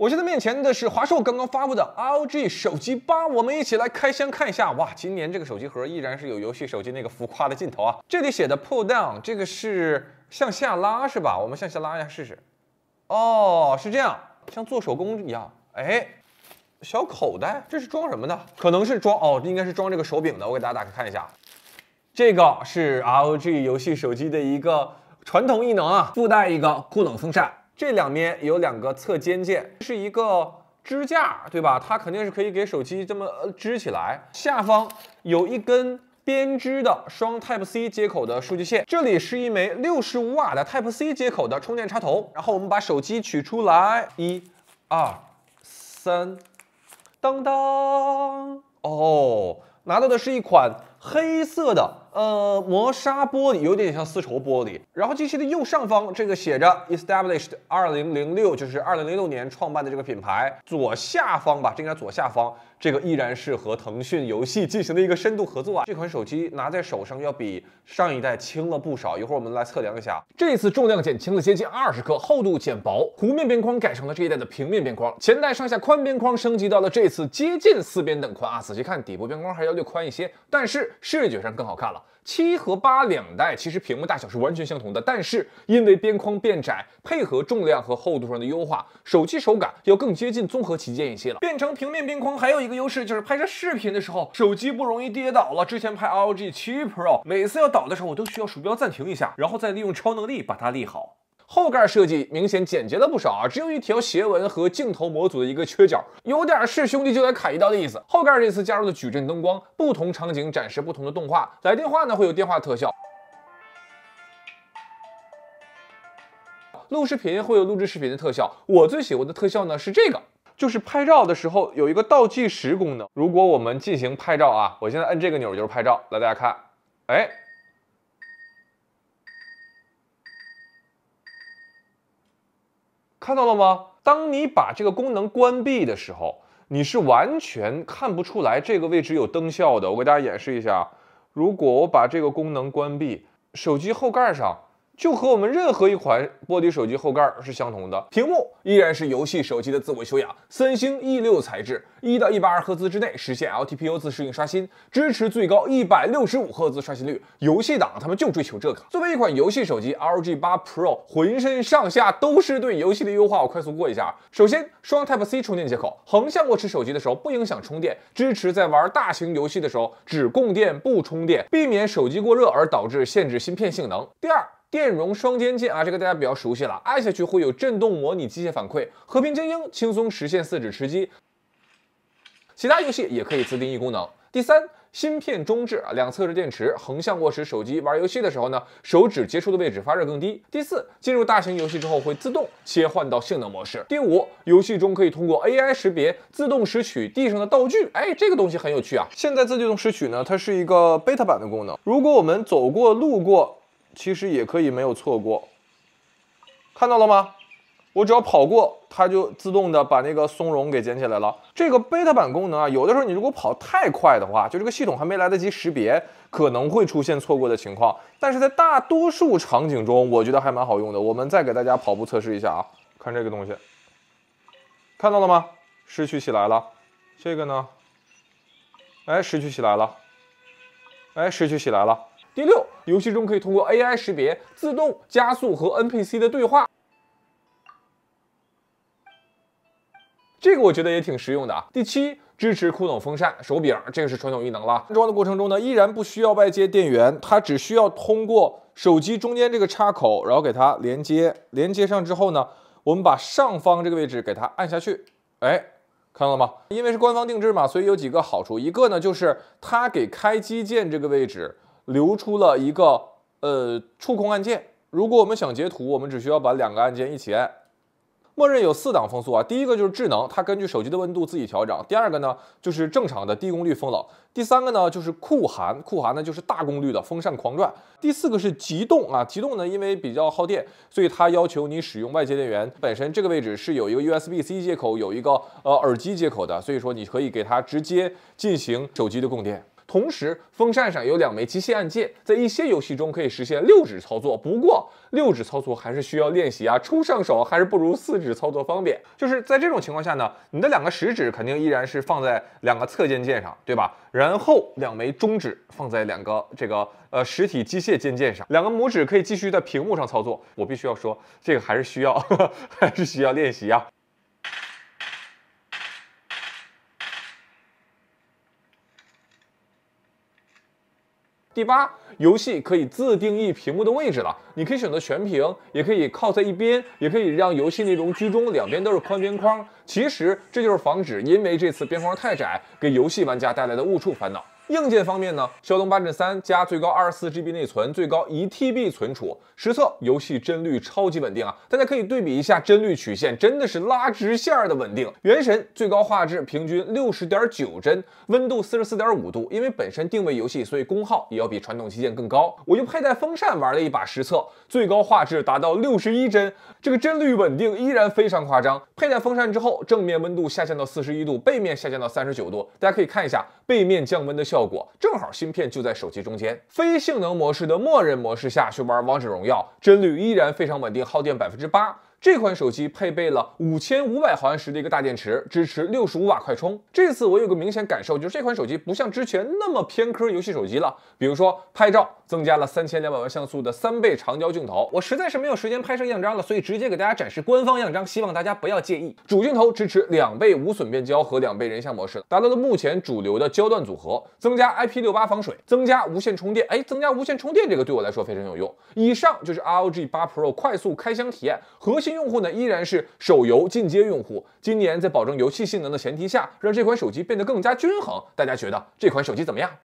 我现在面前的是华硕刚刚发布的 ROG 手机八，我们一起来开箱看一下。哇，今年这个手机盒依然是有游戏手机那个浮夸的镜头啊。这里写的 pull down，这个是向下拉是吧？我们向下拉一下试试。哦，是这样，像做手工一样。哎，小口袋，这是装什么的？可能是装哦，应该是装这个手柄的。我给大家打开看一下，这个是 ROG 游戏手机的一个传统异能啊，附带一个酷冷风扇。这两边有两个侧肩键，是一个支架，对吧？它肯定是可以给手机这么支起来。下方有一根编织的双 Type C 接口的数据线，这里是一枚六十五瓦的 Type C 接口的充电插头。然后我们把手机取出来，一、二、三，当当，哦，拿到的是一款。黑色的呃磨砂玻璃，有点像丝绸玻璃。然后机器的右上方这个写着 Established 二零零六，就是二零零六年创办的这个品牌。左下方吧，这应该左下方这个依然是和腾讯游戏进行了一个深度合作啊。这款手机拿在手上要比上一代轻了不少，一会儿我们来测量一下。这次重量减轻了接近二十克，厚度减薄，弧面边框改成了这一代的平面边框。前代上下宽边框升级到了这次接近四边等宽啊，仔细看底部边框还要略宽一些，但是。视觉上更好看了。七和八两代其实屏幕大小是完全相同的，但是因为边框变窄，配合重量和厚度上的优化，手机手感要更接近综合旗舰一些了。变成平面边框还有一个优势就是拍摄视频的时候，手机不容易跌倒了。之前拍 r o g 七 Pro，每次要倒的时候，我都需要鼠标暂停一下，然后再利用超能力把它立好。后盖设计明显简洁了不少啊，只有一条斜纹和镜头模组的一个缺角，有点是兄弟就得砍一刀的意思。后盖这次加入了矩阵灯光，不同场景展示不同的动画。来电话呢会有电话特效，录视频会有录制视频的特效。我最喜欢的特效呢是这个，就是拍照的时候有一个倒计时功能。如果我们进行拍照啊，我现在按这个钮就是拍照，来大家看，哎。看到了吗？当你把这个功能关闭的时候，你是完全看不出来这个位置有灯效的。我给大家演示一下，如果我把这个功能关闭，手机后盖上。就和我们任何一款玻璃手机后盖是相同的，屏幕依然是游戏手机的自我修养，三星 E 六材质，一到一百二赫兹之内实现 LTPO 自适应刷新，支持最高一百六十五赫兹刷新率。游戏党他们就追求这个。作为一款游戏手机，LG 八 Pro 浑身上下都是对游戏的优化，我快速过一下。首先，双 Type C 充电接口，横向握持手机的时候不影响充电，支持在玩大型游戏的时候只供电不充电，避免手机过热而导致限制芯片性能。第二。电容双肩键啊，这个大家比较熟悉了，按下去会有震动模拟机械反馈。和平精英轻松实现四指吃鸡，其他游戏也可以自定义功能。第三，芯片中置啊，两侧是电池，横向握持手机玩游戏的时候呢，手指接触的位置发热更低。第四，进入大型游戏之后会自动切换到性能模式。第五，游戏中可以通过 AI 识别自动拾取地上的道具，哎，这个东西很有趣啊。现在自动拾取呢，它是一个 beta 版的功能。如果我们走过路过。其实也可以没有错过，看到了吗？我只要跑过，它就自动的把那个松茸给捡起来了。这个 beta 版功能啊，有的时候你如果跑太快的话，就这个系统还没来得及识别，可能会出现错过的情况。但是在大多数场景中，我觉得还蛮好用的。我们再给大家跑步测试一下啊，看这个东西，看到了吗？拾取起来了，这个呢？哎，拾取起来了，哎，拾取起来了。第六，游戏中可以通过 AI 识别自动加速和 NPC 的对话，这个我觉得也挺实用的。第七，支持酷冷风扇手柄，这个是传统异能了。安装的过程中呢，依然不需要外接电源，它只需要通过手机中间这个插口，然后给它连接，连接上之后呢，我们把上方这个位置给它按下去，哎，看到了吗？因为是官方定制嘛，所以有几个好处，一个呢就是它给开机键这个位置。留出了一个呃触控按键，如果我们想截图，我们只需要把两个按键一起按。默认有四档风速啊，第一个就是智能，它根据手机的温度自己调整；第二个呢就是正常的低功率风冷；第三个呢就是酷寒，酷寒呢就是大功率的风扇狂转；第四个是急冻啊，急冻呢因为比较耗电，所以它要求你使用外接电源。本身这个位置是有一个 USB-C 接口，有一个呃耳机接口的，所以说你可以给它直接进行手机的供电。同时，风扇上有两枚机械按键，在一些游戏中可以实现六指操作。不过，六指操作还是需要练习啊，初上手还是不如四指操作方便。就是在这种情况下呢，你的两个食指肯定依然是放在两个侧键键上，对吧？然后两枚中指放在两个这个呃实体机械键键上，两个拇指可以继续在屏幕上操作。我必须要说，这个还是需要，还是需要练习啊。第八，游戏可以自定义屏幕的位置了。你可以选择全屏，也可以靠在一边，也可以让游戏内容居中，两边都是宽边框。其实这就是防止因为这次边框太窄，给游戏玩家带来的误触烦恼。硬件方面呢，骁龙八 Gen 3加最高二十四 GB 内存，最高一 TB 存储，实测游戏帧率超级稳定啊！大家可以对比一下帧率曲线，真的是拉直线的稳定。原神最高画质平均六十点九帧，温度四十四点五度。因为本身定位游戏，所以功耗也要比传统旗舰更高。我就佩戴风扇玩了一把实测，最高画质达到六十一帧，这个帧率稳定依然非常夸张。佩戴风扇之后，正面温度下降到四十一度，背面下降到三十九度。大家可以看一下背面降温的效。效果正好，芯片就在手机中间。非性能模式的默认模式下去玩《王者荣耀》，帧率依然非常稳定，耗电百分之八。这款手机配备了五千五百毫安时的一个大电池，支持六十五瓦快充。这次我有个明显感受，就是这款手机不像之前那么偏科游戏手机了。比如说拍照，增加了三千两百万像素的三倍长焦镜头。我实在是没有时间拍摄样张了，所以直接给大家展示官方样张，希望大家不要介意。主镜头支持两倍无损变焦和两倍人像模式，达到了目前主流的焦段组合。增加 IP 六八防水，增加无线充电。哎，增加无线充电，这个对我来说非常有用。以上就是 ROG 八 Pro 快速开箱体验核心。用户呢依然是手游进阶用户。今年在保证游戏性能的前提下，让这款手机变得更加均衡。大家觉得这款手机怎么样？